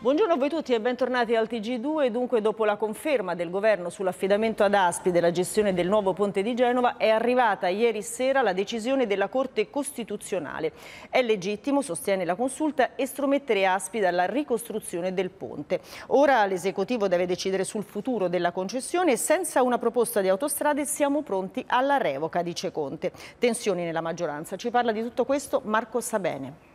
Buongiorno a voi tutti e bentornati al TG2. Dunque, dopo la conferma del governo sull'affidamento ad Aspi della gestione del nuovo ponte di Genova, è arrivata ieri sera la decisione della Corte Costituzionale. È legittimo, sostiene la consulta, estromettere Aspi dalla ricostruzione del ponte. Ora l'esecutivo deve decidere sul futuro della concessione e senza una proposta di autostrade siamo pronti alla revoca, dice Conte. Tensioni nella maggioranza. Ci parla di tutto questo Marco Sabene.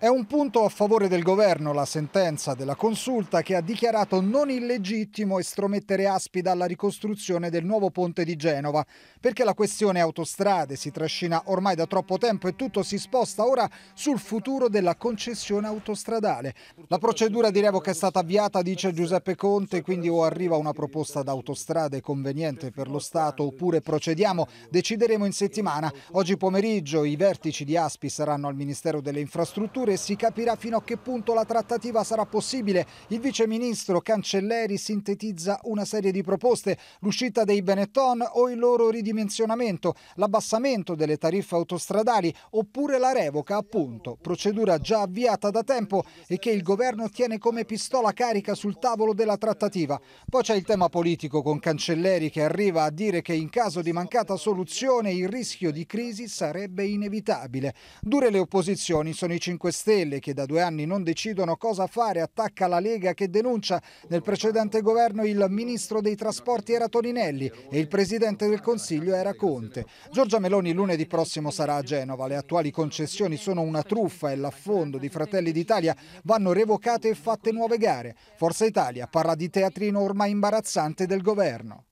È un punto a favore del governo la sentenza della consulta che ha dichiarato non illegittimo estromettere Aspi dalla ricostruzione del nuovo ponte di Genova, perché la questione autostrade si trascina ormai da troppo tempo e tutto si sposta ora sul futuro della concessione autostradale. La procedura di revoca è stata avviata, dice Giuseppe Conte, quindi o arriva una proposta d'autostrade conveniente per lo Stato oppure procediamo, decideremo in settimana. Oggi pomeriggio i vertici di Aspi saranno al Ministero delle Infrastrutture ore si capirà fino a che punto la trattativa sarà possibile. Il viceministro Cancelleri sintetizza una serie di proposte, l'uscita dei Benetton o il loro ridimensionamento, l'abbassamento delle tariffe autostradali oppure la revoca, appunto, procedura già avviata da tempo e che il governo tiene come pistola carica sul tavolo della trattativa. Poi c'è il tema politico con Cancelleri che arriva a dire che in caso di mancata soluzione il rischio di crisi sarebbe inevitabile. Dure le opposizioni sono i 5 Stelle Stelle, che da due anni non decidono cosa fare, attacca la Lega che denuncia nel precedente governo il ministro dei trasporti era Toninelli e il presidente del Consiglio era Conte. Giorgia Meloni lunedì prossimo sarà a Genova. Le attuali concessioni sono una truffa e l'affondo di Fratelli d'Italia vanno revocate e fatte nuove gare. Forza Italia parla di teatrino ormai imbarazzante del governo.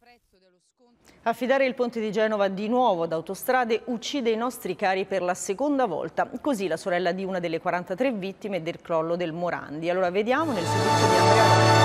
Affidare il ponte di Genova di nuovo ad autostrade uccide i nostri cari per la seconda volta. Così la sorella di una delle 43 vittime del crollo del Morandi. Allora vediamo nel servizio di Andrea.